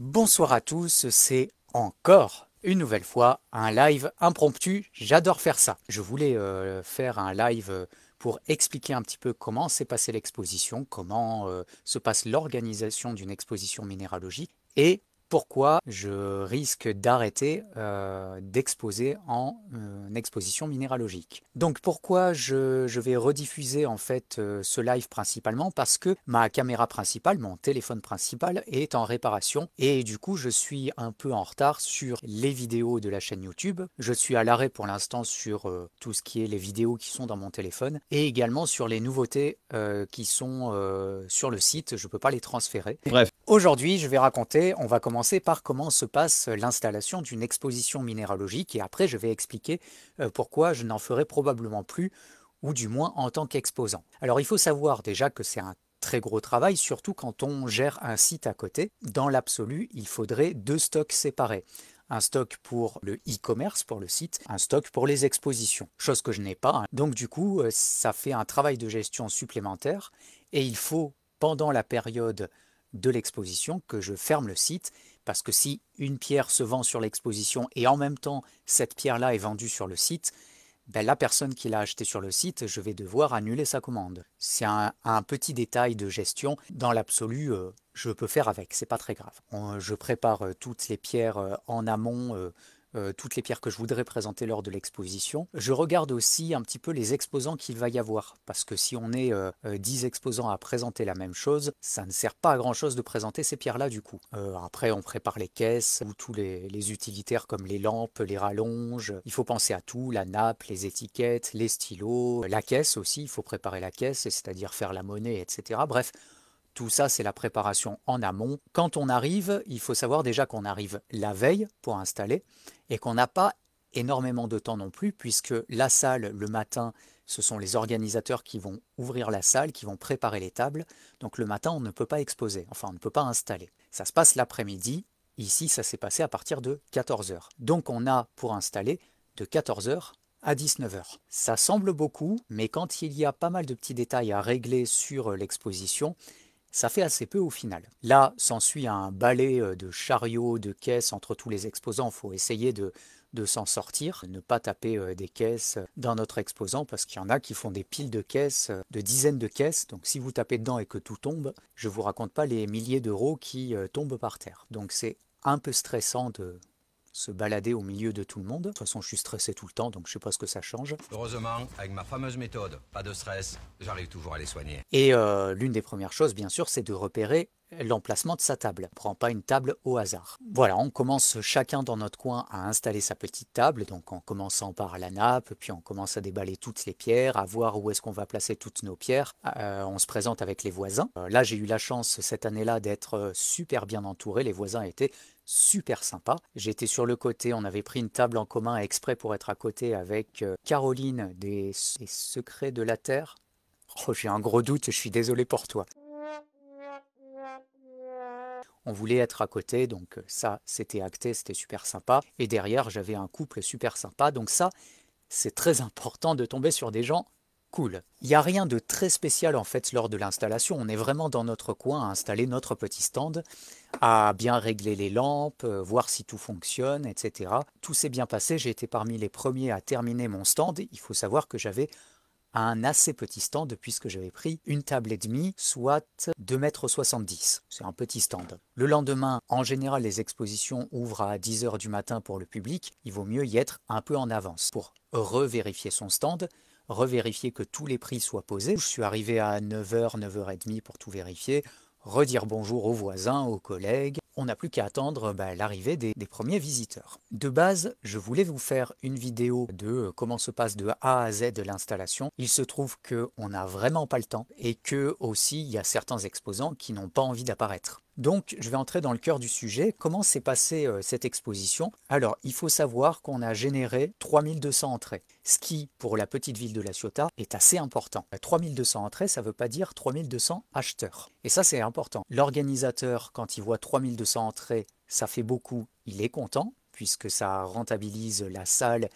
Bonsoir à tous, c'est encore une nouvelle fois un live impromptu, j'adore faire ça. Je voulais euh, faire un live euh, pour expliquer un petit peu comment s'est passée l'exposition, comment euh, se passe l'organisation d'une exposition minéralogique et pourquoi je risque d'arrêter euh, d'exposer en euh, exposition minéralogique. Donc pourquoi je, vais rediffuser en fait euh, ce live principalement Parce que ma caméra principale, mon téléphone principal est en réparation et du coup je suis un peu en retard sur les vidéos de la chaîne YouTube. Je suis à l'arrêt pour l'instant sur tout ce qui est les vidéos qui sont dans mon téléphone et également sur les nouveautés qui sont sur le site. Je ne peux pas les transférer. Bref. Aujourd'hui je vais raconter, on va commencer commencer par comment se passe l'installation d'une exposition minéralogique et après je vais expliquer euh, pourquoi je n'en ferai probablement plus ou du moins en tant qu'exposant. Alors il faut savoir déjà que c'est un très gros travail, surtout quand on gère un site à côté. Dans l'absolu, il faudrait deux stocks séparés. Un stock pour le e-commerce, pour le site, un stock pour les expositions, chose que je n'ai pas. Hein. Donc du coup, euh, ça fait un travail de gestion supplémentaire et il faut, pendant la période de l'exposition que je ferme le site, parce que si une pierre se vend sur l'exposition et en même temps cette pierre-là est vendue sur le site, ben, la personne qui l'a acheté sur le site, je vais devoir annuler sa commande. C'est un, petit détail de gestion. Dans l'absolu, euh, je peux faire avec, c'est pas très grave. je prépare euh, toutes les pierres euh, en amont euh, toutes les pierres que je voudrais présenter lors de l'exposition. Je regarde aussi un petit peu les exposants qu'il va y avoir, parce que si on est 10 euh, euh, exposants à présenter la même chose, ça ne sert pas à grand-chose de présenter ces pierres-là du coup. après, on prépare les caisses ou tous les, les, utilitaires comme les lampes, les rallonges. Il faut penser à tout, la nappe, les étiquettes, les stylos, la caisse aussi, il faut préparer la caisse, c'est-à-dire faire la monnaie, etc. Bref, tout ça, c'est la préparation en amont. Quand on arrive, il faut savoir déjà qu'on arrive la veille pour installer et qu'on n'a pas énormément de temps non plus, puisque la salle, le matin, ce sont les organisateurs qui vont ouvrir la salle, qui vont préparer les tables. Donc le matin, on ne peut pas exposer, enfin on ne peut pas installer. Ça se passe l'après-midi. Ici, ça s'est passé à partir de 14h. Donc on a pour installer de 14h à 19h. Ça semble beaucoup, mais quand il y a pas mal de petits détails à régler sur euh, l'exposition, ça fait assez peu au final. Là, s'ensuit un balai euh, de chariots, de caisses entre tous les exposants. Il faut essayer de, s'en sortir, ne pas taper euh, des caisses dans notre exposant, parce qu'il y en a qui font des piles de caisses, euh, de dizaines de caisses. Donc si vous tapez dedans et que tout tombe, je vous raconte pas les milliers d'euros qui tombent par terre. Donc c'est un peu stressant de, se balader au milieu de tout le monde. De toute façon, je suis stressé tout le temps, donc je sais pas ce que ça change. Heureusement, avec ma fameuse méthode, pas de stress, j'arrive toujours à les soigner. Et euh, l'une des premières choses, bien sûr, c'est de repérer l'emplacement de sa table. On prend pas une table au hasard. Voilà, on commence chacun dans notre coin à installer sa petite table, donc en commençant par la nappe, puis on commence à déballer toutes les pierres, à voir où est-ce qu'on va placer toutes nos pierres. Euh, on se présente avec les voisins. Euh, là, j'ai eu la chance cette année-là d'être super bien entouré. Les voisins étaient super sympa. J'étais sur le côté, on avait pris une table en commun exprès pour être à côté avec euh, Caroline des, Secrets de la Terre. Oh, j'ai un gros doute, je suis désolé pour toi. On voulait être à côté, donc euh, ça, c'était acté, c'était super sympa. Et derrière, j'avais un couple super sympa, donc ça, c'est très important de tomber sur des gens cool. Il n'y a rien de très spécial en fait lors de l'installation. On est vraiment dans notre coin à installer notre petit stand, à bien régler les lampes, euh, voir si tout fonctionne, etc. Tout s'est bien passé. J'ai été parmi les premiers à terminer mon stand. Il faut savoir que j'avais un assez petit stand puisque j'avais pris une table et demie, soit 2,70 m. C'est un petit stand. Le lendemain, en général, les expositions ouvrent à 10h du matin pour le public. Il vaut mieux y être un peu en avance pour revérifier son stand revérifier que tous les prix soient posés. Je suis arrivé à 9h, 9h30 pour tout vérifier, redire bonjour aux voisins, aux collègues on n'a plus qu'à attendre bah, l'arrivée des, premiers visiteurs. De base, je voulais vous faire une vidéo de euh, comment se passe de A à Z de l'installation. Il se trouve qu'on n'a vraiment pas le temps et que aussi il y a certains exposants qui n'ont pas envie d'apparaître. Donc, je vais entrer dans le cœur du sujet. Comment s'est passée euh, cette exposition Alors, il faut savoir qu'on a généré 3200 entrées, ce qui, pour la petite ville de La Ciotat, est assez important. 3200 euh, entrées, ça ne veut pas dire 3200 acheteurs. Et ça, c'est important. L'organisateur, quand il voit 3200 Entrer, ça fait beaucoup, il est content, puisque ça rentabilise la salle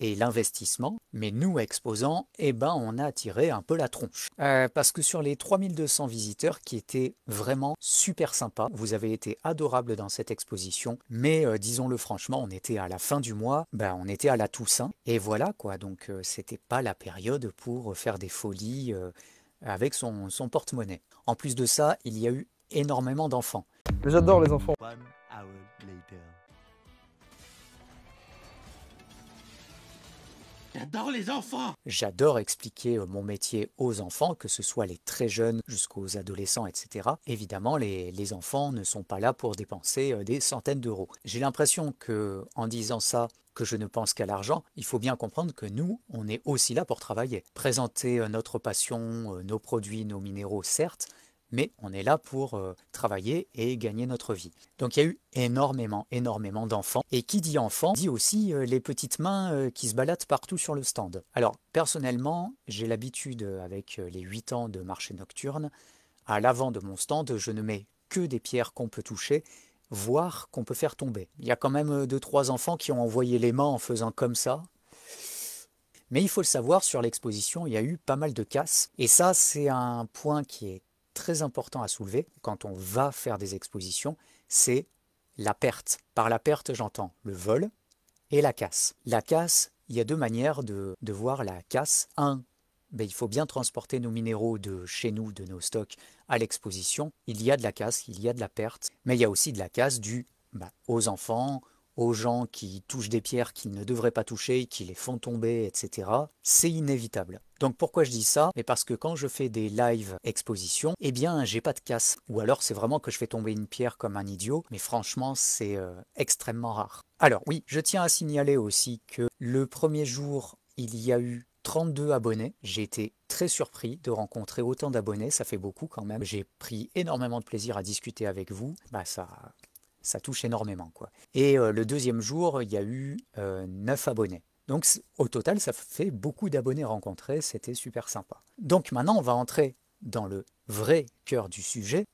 et l'investissement. Mais nous, exposants, eh ben, on a tiré un peu la tronche. Euh, parce que sur les 3200 visiteurs qui étaient vraiment super sympas, vous avez été adorables dans cette exposition, mais euh, disons-le franchement, on était à la fin du mois, ben, on était à la Toussaint, et voilà quoi, donc euh, c'était pas la période pour faire des folies avec son, son porte-monnaie. En plus de ça, il y a eu énormément d'enfants j'adore les enfants. J'adore les enfants J'adore expliquer euh, mon métier aux enfants, que ce soit les très jeunes jusqu'aux adolescents, etc. Évidemment, les, les, enfants ne sont pas là pour dépenser euh, des centaines d'euros. J'ai l'impression que, en disant ça, que je ne pense qu'à l'argent, il faut bien comprendre que nous, on est aussi là pour travailler. Présenter euh, notre passion, nos produits, nos minéraux, certes, mais on est là pour euh, travailler et gagner notre vie. Donc il y a eu énormément, énormément d'enfants. Et qui dit enfants dit aussi euh, les petites mains euh, qui se baladent partout sur le stand. Alors personnellement, j'ai l'habitude avec les 8 ans de marché nocturne, à l'avant de mon stand, je ne mets que des pierres qu'on peut toucher voire qu'on peut faire tomber. Il y a quand même deux trois enfants qui ont envoyé les mains en faisant comme ça, mais il faut le savoir, sur l'exposition, il y a eu pas mal de casses. Et ça, c'est un point qui est très important à soulever quand on va faire des expositions, c'est la perte. Par la perte, j'entends le vol et la casse. La casse, il y a deux manières de, voir la casse. Un, ben, il faut bien transporter nos minéraux de chez nous, de nos stocks, à l'exposition. Il y a de la casse, il y a de la perte, mais il y a aussi de la casse due ben, aux enfants, aux gens qui touchent des pierres qu'ils ne devraient pas toucher, qui les font tomber, etc., c'est inévitable. Donc pourquoi je dis ça Mais parce que quand je fais des live expositions, eh bien j'ai pas de casse. Ou alors c'est vraiment que je fais tomber une pierre comme un idiot, mais franchement c'est euh, extrêmement rare. Alors oui, je tiens à signaler aussi que le premier jour, il y a eu 32 abonnés. J'ai été très surpris de rencontrer autant d'abonnés, ça fait beaucoup quand même. J'ai pris énormément de plaisir à discuter avec vous. Bah ça ça touche énormément. Quoi. Et euh, le deuxième jour, il y a eu euh, neuf 9 abonnés. Donc au total, ça fait beaucoup d'abonnés rencontrés, c'était super sympa. Donc maintenant, on va entrer dans le vrai cœur du sujet,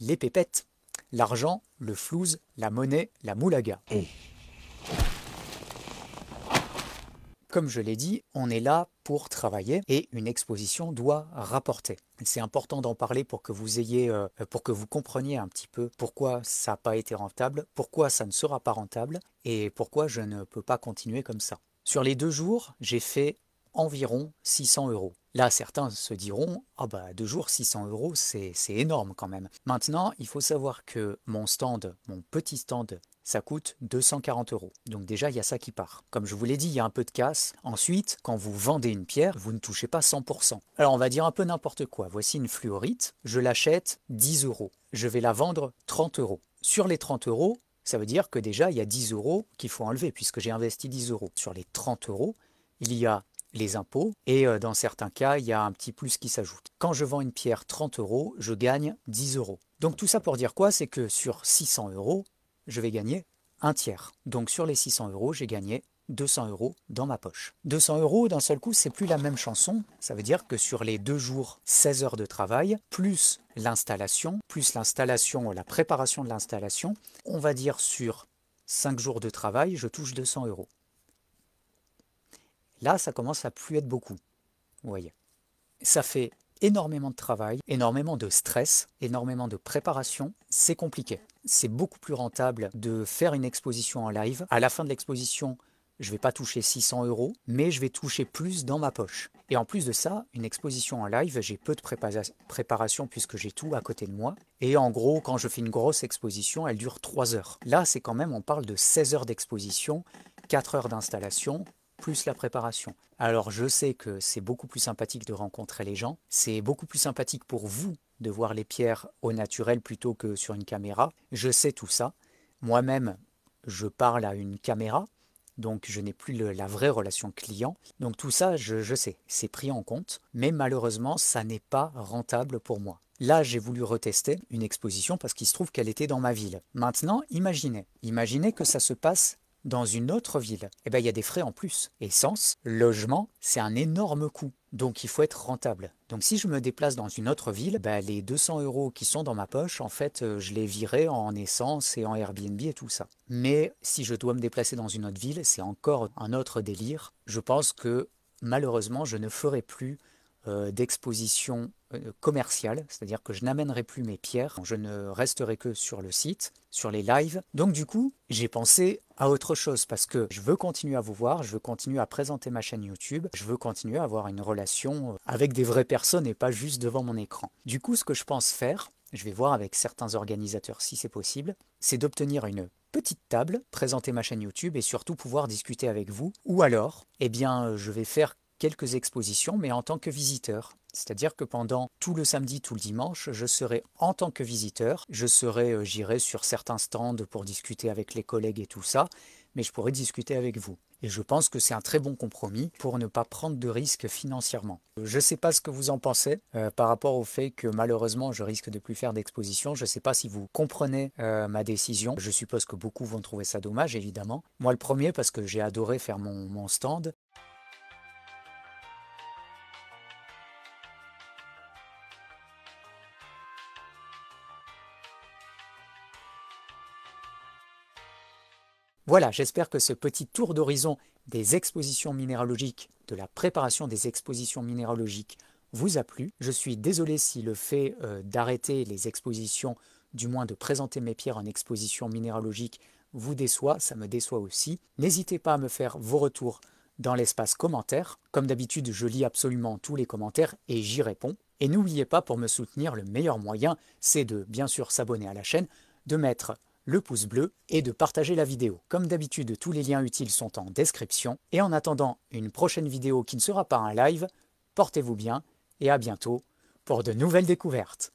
les pépettes, l'argent, le flouze, la monnaie, la moulaga. Comme je l'ai dit, on est là pour travailler et une exposition doit rapporter. C'est important d'en parler pour que vous ayez, euh, pour que vous compreniez un petit peu pourquoi ça n'a pas été rentable, pourquoi ça ne sera pas rentable et pourquoi je ne peux pas continuer comme ça. Sur les deux jours, j'ai fait environ 600 euros. Là, certains se diront Ah, bah, deux jours, 600 euros, c'est énorme quand même. Maintenant, il faut savoir que mon stand, mon petit stand, ça coûte 240 euros. Donc, déjà, il y a ça qui part. Comme je vous l'ai dit, il y a un peu de casse. Ensuite, quand vous vendez une pierre, vous ne touchez pas 100%. Alors, on va dire un peu n'importe quoi. Voici une fluorite, je l'achète 10 euros. Je vais la vendre 30 euros. Sur les 30 euros, ça veut dire que déjà, il y a 10 euros qu'il faut enlever puisque j'ai investi 10 euros. Sur les 30 euros, il y a les impôts et euh, dans certains cas, il y a un petit plus qui s'ajoute. Quand je vends une pierre 30 euros, je gagne 10 euros. Donc tout ça pour dire quoi C'est que sur 600 euros, je vais gagner un tiers. Donc sur les 600 euros, j'ai gagné 200 euros dans ma poche. 200 euros d'un seul coup, c'est plus la même chanson. Ça veut dire que sur les deux jours, 16 heures de travail, plus l'installation, plus l'installation, la préparation de l'installation, on va dire sur 5 jours de travail, je touche 200 euros. Là, ça commence à plus être beaucoup. Vous voyez. Ça fait énormément de travail, énormément de stress, énormément de préparation. C'est compliqué. C'est beaucoup plus rentable de faire une exposition en live. À la fin de l'exposition, je ne vais pas toucher 600 euros, mais je vais toucher plus dans ma poche. Et en plus de ça, une exposition en live, j'ai peu de préparation puisque j'ai tout à côté de moi. Et en gros, quand je fais une grosse exposition, elle dure 3 heures. Là, c'est quand même, on parle de 16 heures d'exposition, 4 heures d'installation, plus la préparation. Alors je sais que c'est beaucoup plus sympathique de rencontrer les gens, c'est beaucoup plus sympathique pour vous de voir les pierres au naturel plutôt que sur une caméra. Je sais tout ça. Moi-même, je parle à une caméra, donc je n'ai plus la vraie relation client. Donc tout ça, je, je sais, c'est pris en compte, mais malheureusement, ça n'est pas rentable pour moi. Là, j'ai voulu retester une exposition parce qu'il se trouve qu'elle était dans ma ville. Maintenant, imaginez, imaginez que ça se passe dans une autre ville, eh ben, il y a des frais en plus. Essence, logement, c'est un énorme coût. Donc il faut être rentable. Donc si je me déplace dans une autre ville, bah, les 200 euros qui sont dans ma poche, en fait, euh, je les virerai en essence et en Airbnb et tout ça. Mais si je dois me déplacer dans une autre ville, c'est encore un autre délire. Je pense que malheureusement, je ne ferai plus euh, d'exposition euh, commerciale, c'est-à-dire que je n'amènerai plus mes pierres, je ne resterai que sur le site, sur les lives. Donc du coup, j'ai pensé à autre chose parce que je veux continuer à vous voir, je veux continuer à présenter ma chaîne YouTube, je veux continuer à avoir une relation euh, avec des vraies personnes et pas juste devant mon écran. Du coup, ce que je pense faire, je vais voir avec certains organisateurs si c'est possible, c'est d'obtenir une petite table, présenter ma chaîne YouTube et surtout pouvoir discuter avec vous. Ou alors, eh bien, je vais faire quelques expositions, mais en tant que visiteur. C'est-à-dire que pendant tout le samedi, tout le dimanche, je serai en tant que visiteur. Je serai, euh, j'irai sur certains stands pour discuter avec les collègues et tout ça, mais je pourrai discuter avec vous. Et je pense que c'est un très bon compromis pour ne pas prendre de risques financièrement. Euh, je ne sais pas ce que vous en pensez euh, par rapport au fait que malheureusement je risque de plus faire d'exposition. Je ne sais pas si vous comprenez ma décision. Je suppose que beaucoup vont trouver ça dommage, évidemment. Moi le premier parce que j'ai adoré faire mon stand. Voilà, j'espère que ce petit tour d'horizon des expositions minéralogiques, de la préparation des expositions minéralogiques vous a plu. Je suis désolé si le fait euh, d'arrêter les expositions, du moins de présenter mes pierres en exposition minéralogique, vous déçoit, ça me déçoit aussi. N'hésitez pas à me faire vos retours dans l'espace commentaires. Comme d'habitude, je lis absolument tous les commentaires et j'y réponds. Et n'oubliez pas, pour me soutenir, le meilleur moyen, c'est de bien sûr s'abonner à la chaîne, de mettre le pouce bleu et de partager la vidéo. Comme d'habitude, tous les liens utiles sont en description. Et en attendant une prochaine vidéo qui ne sera pas un live, portez-vous bien et à bientôt pour de nouvelles découvertes.